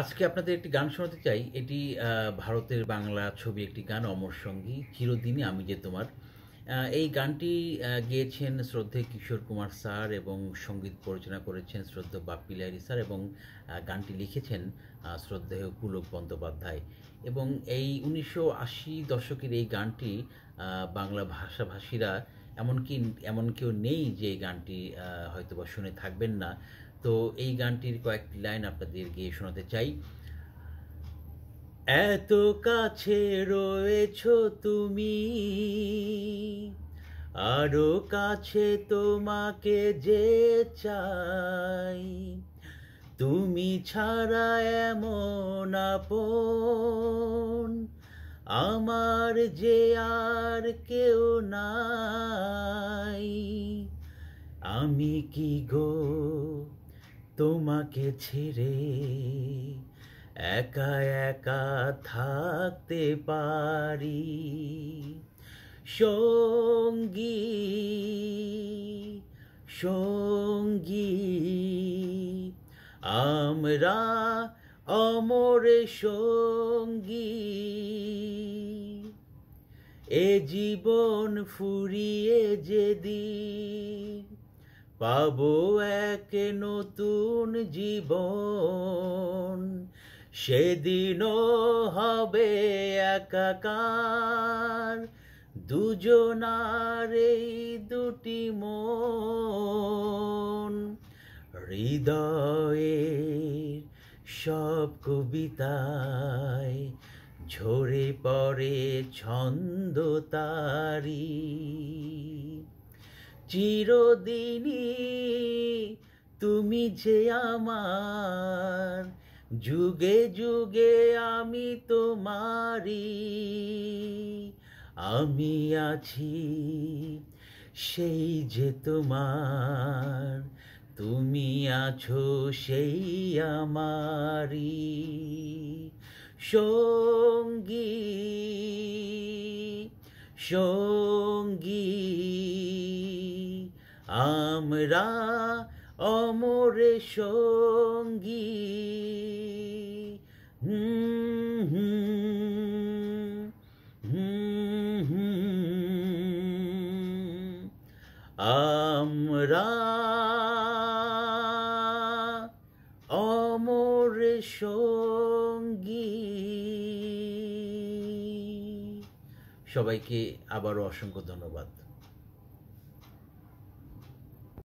আজকে আপনাদের একটি গান শোনাতে চাই এটি ভারতের বাংলা ছবি একটি গান অমর সঙ্গী চিরদিনই আমি যে তোমার এই গানটি গেয়েছেন শ্রদ্ধে কিশোর কুমার স্যার এবং সঙ্গীত পরিচালনা করেছেন শ্রদ্ধে বাপ্পি লাহিরি স্যার এবং গানটি লিখেছেন শ্রদ্ধেয় পুলক বন্দ্যোপাধ্যায় এবং এই উনিশশো দশকের এই গানটি বাংলা ভাষাভাষীরা এমনকি এমন কেউ নেই যে গানটি হয়তোবা শুনে থাকবেন না তো এই গানটির কয়েকটি লাইন আপনাদের গিয়ে শোনাতে চাই এত কাছে রয়েছ তুমি আরো কাছে তোমাকে যে চাই তুমি ছাড়া এমন আপন আমার যে আর কেউ নাই আমি কি গো তোমাকে ছেড়ে একা একা থাকতে পারি সঙ্গী সঙ্গী আমরা অমরে সঙ্গী এ জীবন ফুরিয়ে যেদিন পাবো এক নতুন জীবন সেদিনও হবে একাকার দুজনার এই দুটি মন হৃদয়ে সব কবিতায় ঝরে পড়ে ছন্দ তারি চিরদিনই তুমি যে আমার যুগে যুগে আমি তোমারি আমি আছি সেই যে তোমার তুমি আছো সেই আমারি সঙ্গী সঙ্গী আমরা অমরে সঙ্গী আমরা অমর সঙ্গী সবাইকে আবারও অসংখ্য ধন্যবাদ